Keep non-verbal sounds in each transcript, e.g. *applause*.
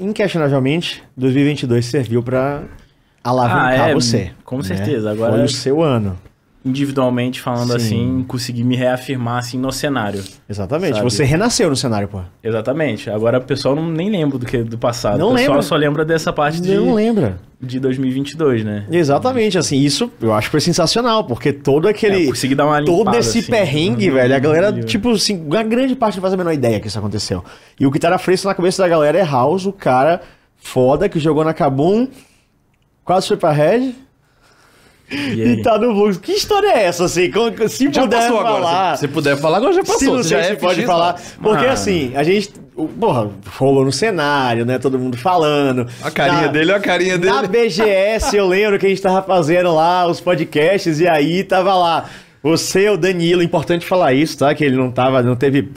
inquestionavelmente, 2022 serviu para alavancar ah, é, você. Com né? certeza. Agora... Foi o seu ano individualmente falando assim, Sim. assim, conseguir me reafirmar assim no cenário. Exatamente. Sabe? Você renasceu no cenário, pô. Exatamente. Agora o pessoal não nem lembra do que do passado. Não o pessoal lembra. só lembra dessa parte não de Não lembra. De 2022, né? Exatamente, assim, isso eu acho que foi sensacional, porque todo aquele. É, consegui dar uma limpada, Todo esse assim, perrengue, uhum. velho, a galera, uhum. tipo, assim, uma grande parte não faz a menor ideia que isso aconteceu. E o que tá na frente na cabeça da galera é House, o cara foda que jogou na Kabum, quase foi pra Red, e, e tá no Vogue. Que história é essa, assim? Se já puder falar... Agora, se puder falar, agora já passou. Se não sei se é pode falar. Porque, ah. assim, a gente... Porra, rolou no cenário, né? Todo mundo falando. A carinha na, dele, a carinha dele. Na BGS, eu lembro que a gente tava fazendo lá os podcasts e aí tava lá... Você, é o Danilo, importante falar isso, tá? Que ele não tava, não teve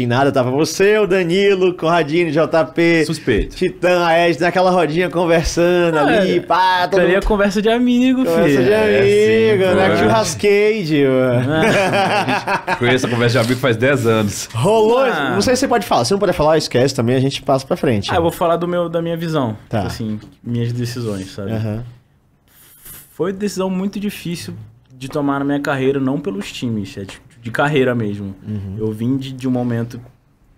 em nada, tava você, é o Danilo, Conradini, JP, Suspeito. Titã, Aed, naquela rodinha conversando ah, ali, é. pá, todo é mundo... conversa de amigo, conversa filho. Conversa de amigo, é, né? Churrascade, mano. Ah, conheço a conversa de amigo faz 10 anos. Rolou, ah. não sei se você pode falar, se não puder falar, esquece também, a gente passa pra frente. Ah, né? eu vou falar do meu, da minha visão, tá. assim, minhas decisões, sabe? Uhum. Foi decisão muito difícil de tomar na minha carreira, não pelos times, é de, de carreira mesmo. Uhum. Eu vim de, de um momento,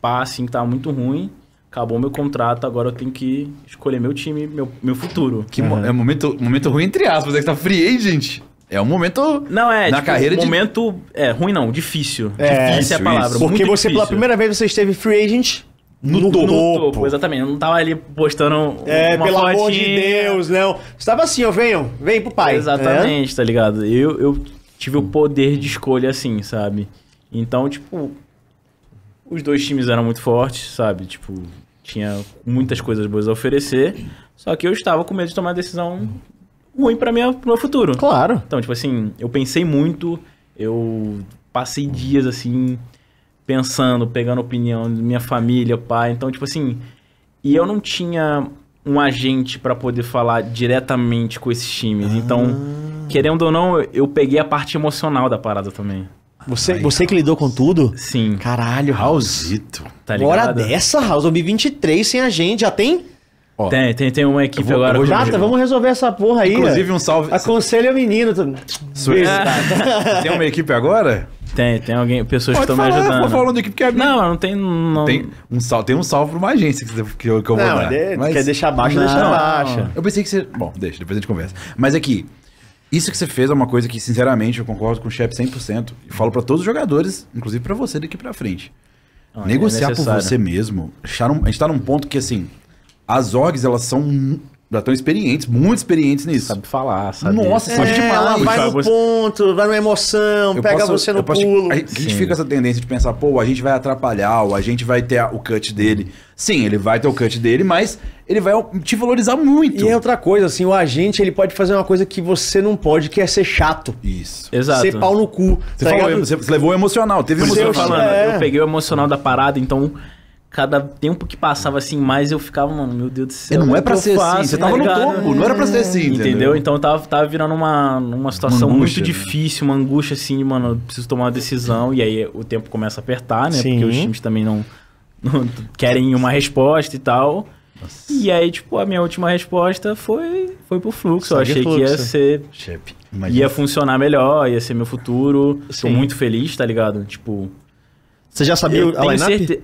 pá, assim, que tava muito ruim acabou meu contrato, agora eu tenho que escolher meu time, meu, meu futuro. Que uhum. É um momento, momento ruim, entre aspas, é que tá free agent. É um momento. Não, é. Na tipo, carreira momento. De... É, ruim não, difícil. É, difícil é a palavra. Porque você, difícil. pela primeira vez, você esteve free agent. No, no, topo. no, topo. Exatamente. não tava ali postando. É, uma pelo fotinha. amor de Deus, não. Estava assim, ó, venham, vem pro pai. Né? Exatamente, é? tá ligado? Eu, eu tive o poder de escolha assim, sabe? Então, tipo, os dois times eram muito fortes, sabe? Tipo, tinha muitas coisas boas a oferecer. Só que eu estava com medo de tomar uma decisão ruim para o meu futuro. Claro. Então, tipo assim, eu pensei muito, eu passei dias assim pensando, pegando opinião de minha família, pai. Então, tipo assim, e eu não tinha um agente para poder falar diretamente com esses times. Ah. Então, querendo ou não, eu peguei a parte emocional da parada também. Você, Ai, você que lidou com tudo? Sim. Caralho, Raulzito. Tá ligado? Hora dessa, Raul, 2023 sem agente, já tem? Ó, tem, tem, tem uma equipe vou, agora. Vou, vamos resolver essa porra aí. Inclusive, um salve. Aconselho o menino. Suíça. *laughs* Tem uma equipe agora? Tem, tem alguém, pessoas Pode que estão me ajudando. Não, falando aqui porque é minha... Não, não tem. Não... Tem, um sal tem um salve pra uma agência que, que eu, que eu vou não, dar. De, mas... Quer deixar baixa, não, deixa baixo. Eu pensei que você. Bom, deixa, depois a gente conversa. Mas aqui, isso que você fez é uma coisa que, sinceramente, eu concordo com o chefe 100%. E falo para todos os jogadores, inclusive para você daqui para frente. Não, é Negociar é por você mesmo. um, a gente tá num ponto que, assim, as orgs, elas são já estão experientes, muito experientes nisso. Sabe falar, sabe? Nossa, é, sabe Ela vai no você... ponto, vai na emoção, eu pega posso, você no posso, pulo. A gente Sim. fica essa tendência de pensar, pô, a gente vai atrapalhar, ou a gente vai ter o cut dele. Sim, ele vai ter o cut dele, mas ele vai te valorizar muito. E é outra coisa, assim, o agente ele pode fazer uma coisa que você não pode, que é ser chato. Isso. Exato. Ser pau no cu. Você, tá falou, você levou o emocional, teve emocional. Falando, é. Eu peguei o emocional da parada, então cada tempo que passava assim mais, eu ficava, mano, meu Deus do céu. Não é pra ser assim, faço, assim, você tá tava ligado? no topo, não era pra ser assim, entendeu? entendeu? Então eu tava, tava virando uma, uma situação uma angústia, muito né? difícil, uma angústia assim, mano, eu preciso tomar uma decisão, e aí o tempo começa a apertar, né? Sim. Porque os times também não, não querem uma resposta e tal. Nossa. E aí, tipo, a minha última resposta foi, foi pro fluxo. eu achei fluxo. que ia ser. Ia funcionar melhor, ia ser meu futuro. Sim. Tô muito feliz, tá ligado? Tipo. Você já sabia eu a lineup? Certe...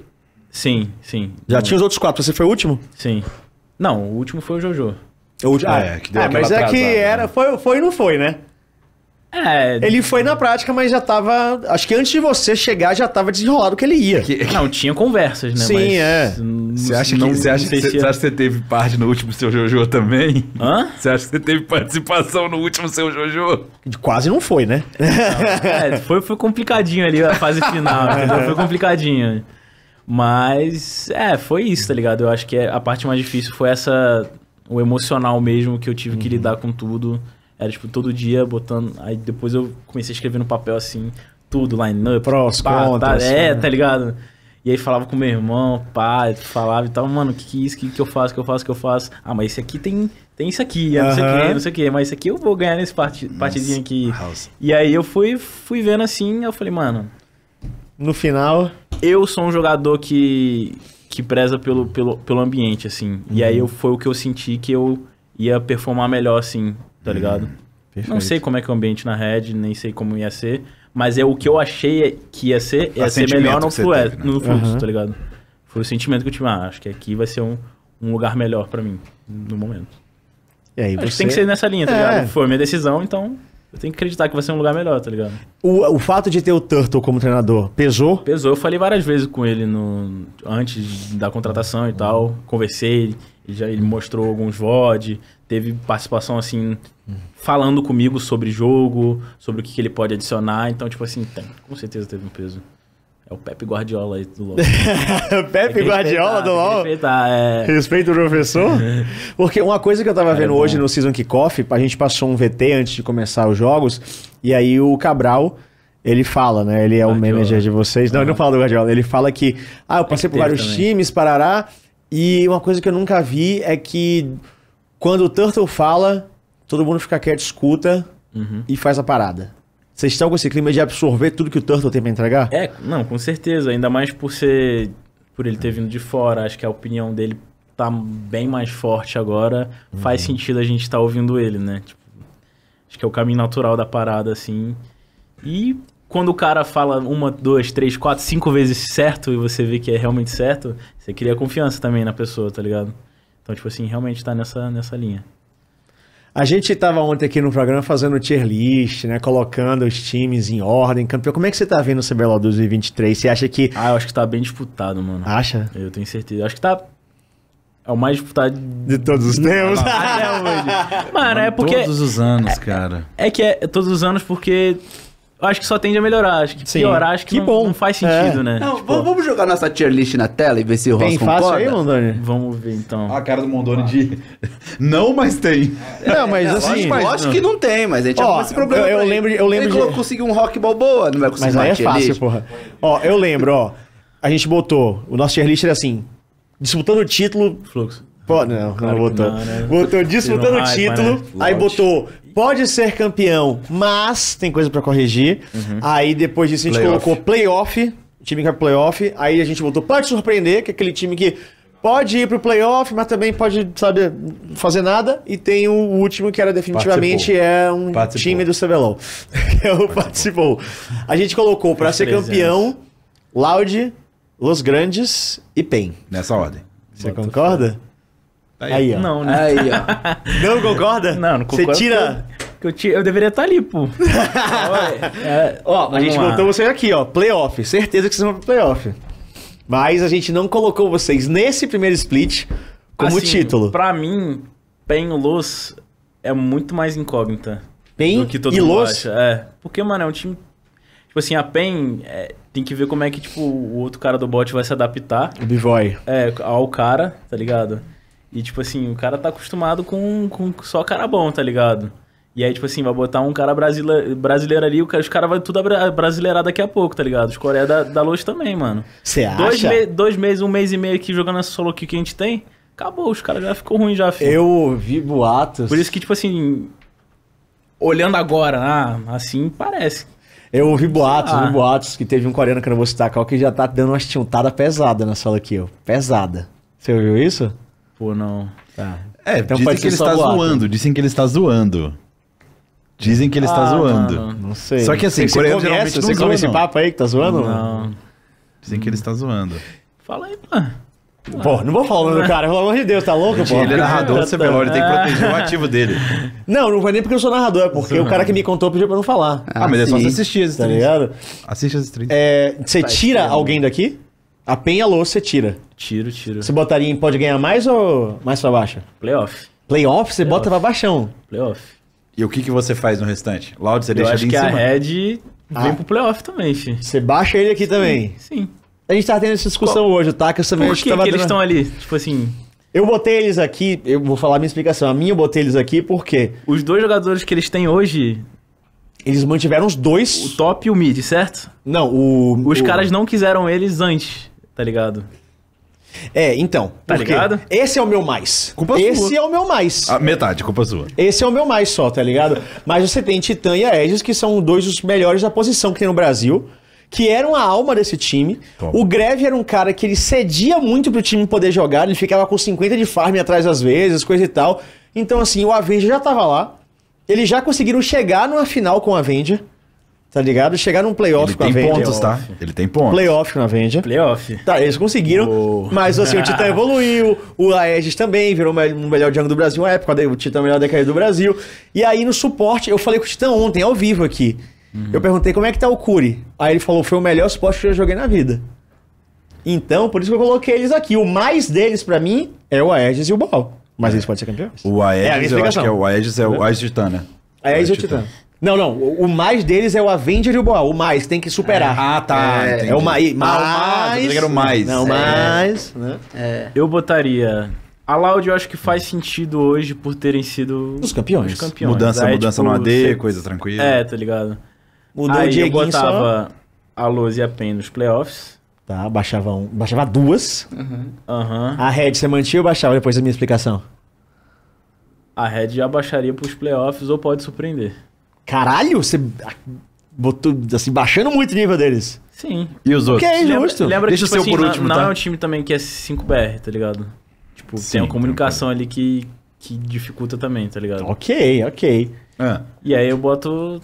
Sim, sim. Já Não. tinha os outros quatro, você foi o último? Sim. Não, o último foi o Jojo. O... Ah, é, é que deu é, mas é que era, foi, foi e não foi, né? É. Ele foi na prática, mas já tava. Acho que antes de você chegar, já tava desenrolado que ele ia. *laughs* Não, tinha conversas, né? Sim, mas é. Você acha, que, não, você, acha que, você, acha que você teve parte no último seu Jojo também? Hã? Você acha que você teve participação no último seu Jojo? Quase não foi, né? Não, é, foi, foi complicadinho ali a fase final, *laughs* entendeu? Foi complicadinho. Mas, é, foi isso, tá ligado? Eu acho que é, a parte mais difícil foi essa. O emocional mesmo, que eu tive uhum. que lidar com tudo. Era, tipo, todo dia botando. Aí depois eu comecei a escrever no papel assim, tudo, lá em Prós, pá, tá, contras. Tá, é, né? tá ligado? E aí falava com meu irmão, pai, falava e tal, mano, o que, que é isso? O que, que eu faço? O que eu faço? que eu faço? Ah, mas esse aqui tem, tem isso aqui, uhum. não sei o que, não sei o que, mas esse aqui eu vou ganhar nesse part, partidinho aqui. E aí eu fui, fui vendo assim, eu falei, mano. No final eu sou um jogador que, que preza pelo, pelo, pelo ambiente, assim. Uhum. E aí eu, foi o que eu senti que eu ia performar melhor, assim, tá ligado? Uhum. Não sei como é que é o ambiente na Red, nem sei como ia ser, mas é o que eu achei que ia ser, ia é o ser melhor no, flu teve, né? no fluxo, uhum. tá ligado? Foi o sentimento que eu tive, ah, acho que aqui vai ser um, um lugar melhor para mim, no momento. E aí você... Acho que tem que ser nessa linha, tá é. ligado? Foi minha decisão, então eu tenho que acreditar que vai ser um lugar melhor, tá ligado? O, o fato de ter o Turtle como treinador pesou? Pesou. Eu falei várias vezes com ele no, antes da contratação e tal. Conversei, ele, já, ele mostrou alguns VOD, teve participação assim, falando comigo sobre jogo, sobre o que, que ele pode adicionar. Então, tipo assim, tem, com certeza teve um peso. É o Pepe Guardiola aí do LOL. *laughs* Pepe é Guardiola do é LOL? Respeitar, é. Respeita o professor? *laughs* Porque uma coisa que eu tava é vendo hoje no Season Kickoff, a gente passou um VT antes de começar os jogos, e aí o Cabral, ele fala, né? Ele é Guardiola. o manager de vocês. Não, ah. ele não fala do Guardiola. Ele fala que, ah, eu passei por vários também. times, parará, e uma coisa que eu nunca vi é que quando o Turtle fala, todo mundo fica quieto, escuta uhum. e faz a parada. Vocês estão com esse clima de absorver tudo que o Turtle tem pra entregar? É, não, com certeza. Ainda mais por ser. Por ele ter vindo de fora. Acho que a opinião dele tá bem mais forte agora. Uhum. Faz sentido a gente estar tá ouvindo ele, né? Tipo, acho que é o caminho natural da parada, assim. E quando o cara fala uma, duas, três, quatro, cinco vezes certo e você vê que é realmente certo, você cria confiança também na pessoa, tá ligado? Então, tipo assim, realmente tá nessa, nessa linha. A gente estava ontem aqui no programa fazendo tier list, né? Colocando os times em ordem, campeão. Como é que você tá vendo o CBLOL 2023? Você acha que. Ah, eu acho que tá bem disputado, mano. Acha? Eu tenho certeza. Eu acho que tá. É o mais disputado de todos os tempos. Até *laughs* hoje. Mano, mano, é porque. Todos os anos, cara. É, é que é todos os anos porque acho que só tende a melhorar. Acho que Sim. piorar, acho que, que não, bom. não faz sentido, é. né? Não, tipo... vamos jogar nossa tier list na tela e ver se o Ross concorda? Tem fácil aí, Mondoni? Vamos ver, então. Ah, a cara do Mondoni ah. de... *laughs* Não, mas tem. Não, mas é, assim... Lógico, lógico que não tem, mas a gente Ó, esse problema. Eu, eu lembro, eu lembro... Ele de... conseguiu um rock boa, não vai conseguir Mas aí é fácil, list. porra. Ó, eu lembro, ó. A gente botou... O nosso tier list era assim... Disputando o título... Fluxo. Pô, não, claro não botou. Não, né? Botou disputando o título, né? aí botou pode ser campeão, mas tem coisa para corrigir. Uhum. Aí depois disso a gente playoff. colocou playoff, time que vai pro playoff. Aí a gente voltou pode surpreender, que é aquele time que pode ir pro playoff, mas também pode, sabe, fazer nada. E tem o último que era definitivamente é um participou. time do CBLOL, que é o participou. participou. A gente colocou para ser campeão Loud, Los Grandes e PEN. Nessa ordem. Você Bota concorda? Fã. Tá aí, aí ó. Não, né? Aí, ó. *laughs* Não concorda? Não, não concordo. Você tira. Que eu, que eu, eu deveria estar tá ali, pô. *laughs* é, ó, a gente lá. botou vocês aqui, ó. Playoff. Certeza que vocês vão pro playoff. Mas a gente não colocou vocês nesse primeiro split como assim, título. Pra mim, Pen Los é muito mais incógnita. Pen do que todo e mundo acha. É. Porque, mano, é um time. Tipo assim, a Pen é, tem que ver como é que, tipo, o outro cara do bot vai se adaptar. O B-Boy. É, ao cara, tá ligado? E, tipo assim, o cara tá acostumado com, com só cara bom, tá ligado? E aí, tipo assim, vai botar um cara brasile... brasileiro ali, os caras vão tudo brasileirar daqui a pouco, tá ligado? Os Coreia da, da Loja também, mano. Você acha? Dois, me... dois meses, um mês e meio aqui jogando essa solo que a gente tem, acabou, os caras já ficou ruim já, filho. Eu ouvi boatos. Por isso que, tipo assim, olhando agora, ah, assim parece. Eu ouvi boatos, ah. boatos que teve um coreano que eu não vou citar qual, que já tá dando uma tiltada pesada na sala aqui, ó. Pesada. Você ouviu isso? Tipo, não. Tá. É, então dizem que ele está boato. zoando. Dizem que ele está zoando. Dizem que ele está ah, zoando. Não, não sei. Só que assim, você coreano conhece, Você come esse papo aí que tá zoando? Não. Dizem que ele está zoando. Fala aí, mano. Pô, não vou falar do cara, pelo amor de Deus, tá louco, pô? Ele é narrador do tá, é tá. CBLOL, ele tem que proteger o ativo dele. *laughs* Não, não foi nem porque eu sou narrador, é porque Sim, o cara que me contou pediu pra não falar. Ah, ah mas é só ah, você assistir as tá streams. Tá ligado? Assiste as streams. É, você tá tira estranho. alguém daqui? Apenha a louça, você tira. Tiro, tiro. Você botaria em pode ganhar mais ou mais pra baixo? Playoff. Playoff, você Playoff. bota pra baixão. Playoff. E o que, que você faz no restante? Loud, você Eu deixa acho ali que em cima? a Red ah. vem pro playoff também, fi. Você baixa ele aqui sim, também. Sim. A gente tava tá tendo essa discussão Qual? hoje, tá? Que eu também Por que, que, que eles estão ali? Tipo assim... Eu botei eles aqui, eu vou falar a minha explicação. A minha eu botei eles aqui porque... Os dois jogadores que eles têm hoje eles mantiveram os dois. O top e o mid, certo? Não, o. Os o... caras não quiseram eles antes tá ligado? É, então. Tá ligado? Esse é o meu mais. Culpa Esse sua. é o meu mais. A ah, metade, culpa sua. Esse é o meu mais só, tá ligado? Mas você tem Titã e Aegis, que são dois dos melhores da posição que tem no Brasil, que eram a alma desse time. Toma. O Greve era um cara que ele cedia muito pro time poder jogar, ele ficava com 50 de farm atrás às vezes, coisa e tal. Então, assim, o Avenger já tava lá. Eles já conseguiram chegar numa final com o Avenger. Tá ligado? Chegaram num playoff com a venda Ele tem pontos, tá? Ele tem pontos. Playoff com a venda Playoff. Tá, eles conseguiram. Mas assim, o Titã *laughs* evoluiu, o Aegis também virou um melhor jungle do Brasil na época, o Titã é melhor decaído do Brasil. E aí no suporte, eu falei com o Titã ontem, ao vivo aqui. Uhum. Eu perguntei como é que tá o Curi. Aí ele falou: foi o melhor suporte que eu joguei na vida. Então, por isso que eu coloquei eles aqui. O mais deles para mim é o Aegis e o Ball Mas eles podem ser campeões. O Aegis, é eu acho que é o Aegis é o Aegis Titã, né? Aegis e é é o Titã. Titã. Não, não. O, mais deles é o Avenger e o O mais, tem que superar. É. Ah, tá. É, é o ah, mais. mais. Ah, o mais. Não, é. mais. Né? É. Eu botaria. A Loud eu acho que faz sentido hoje por terem sido. Os campeões. Os campeões. Mudança, mudança tipo, no AD, coisa tranquila. É, tá ligado? Mudou Aí eu botava só... a Luz e a Pen nos playoffs. Tá, baixava, um, baixava duas. Uhum. Uhum. A Red você mantinha ou baixava depois da minha explicação? A Red já baixaria pros playoffs ou pode surpreender. Caralho, você botou, assim, baixando muito o nível deles. Sim. E os outros? Que é injusto. Lembra, lembra Deixa que, tipo, o seu assim, por último, não, tá? não é um time também que é 5BR, tá ligado? Tipo, Sim, tem uma comunicação tá ali que, que dificulta também, tá ligado? Ok, ok. É. E aí eu boto...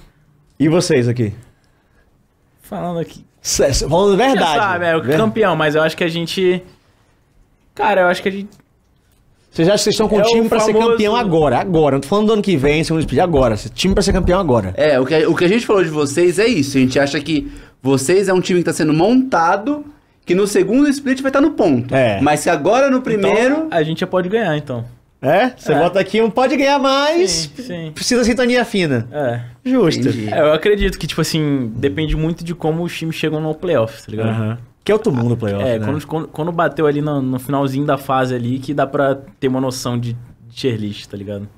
E vocês aqui? Falando aqui... Falando verdade. Sabe, é o campeão, mas eu acho que a gente... Cara, eu acho que a gente vocês acham que vocês estão com é time para famoso... ser campeão agora? Agora. Não tô falando do ano que vem, segundo split, agora. Time para ser campeão agora. É, o que, a, o que a gente falou de vocês é isso. A gente acha que vocês é um time que tá sendo montado, que no segundo split vai estar tá no ponto. É. Mas se agora no então, primeiro. Então, a gente já pode ganhar, então. É? Você é. bota aqui um pode ganhar mais. Sim, sim. Precisa sintonia fina. É. Justo. É, eu acredito que, tipo assim, depende muito de como os times chegam no playoff, tá ligado? Uhum. Que é outro mundo o playoff, é, né? quando, quando, bateu ali no, no, finalzinho da fase ali, que dá pra ter uma noção de tier list, tá ligado?